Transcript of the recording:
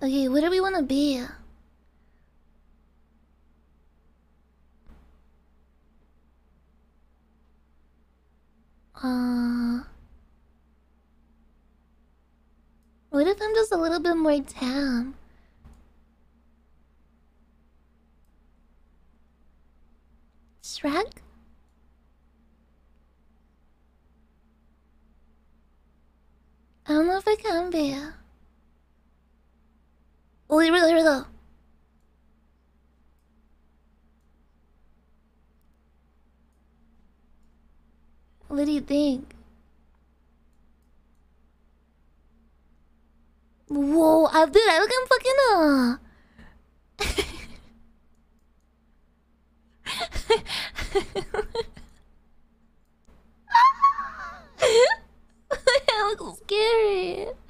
Okay, where do we want to be? Uh, what if I'm just a little bit more down? Shrug? I don't know if I can be. What do you think? Whoa, I dude, I look I'm fucking uh I look scary.